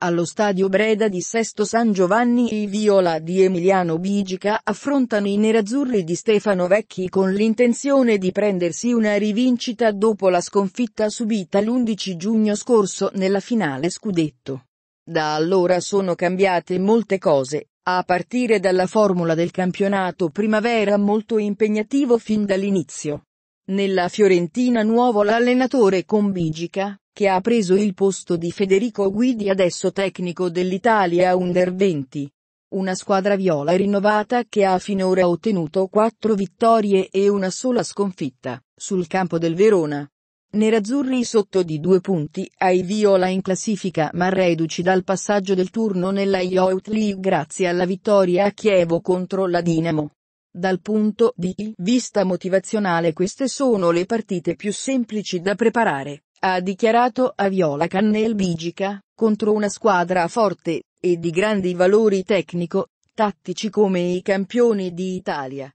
Allo stadio Breda di Sesto San Giovanni i viola di Emiliano Bigica affrontano i nerazzurri di Stefano Vecchi con l'intenzione di prendersi una rivincita dopo la sconfitta subita l'11 giugno scorso nella finale scudetto. Da allora sono cambiate molte cose, a partire dalla formula del campionato primavera molto impegnativo fin dall'inizio. Nella Fiorentina nuovo l'allenatore con Bigica, che ha preso il posto di Federico Guidi adesso tecnico dell'Italia Under 20. Una squadra viola rinnovata che ha finora ottenuto quattro vittorie e una sola sconfitta, sul campo del Verona. Nerazzurri sotto di due punti ai viola in classifica ma reduci dal passaggio del turno nella Youth League grazie alla vittoria a Chievo contro la Dinamo. Dal punto di vista motivazionale queste sono le partite più semplici da preparare ha dichiarato a Viola Cannel Bigica, contro una squadra forte, e di grandi valori tecnico, tattici come i campioni di Italia.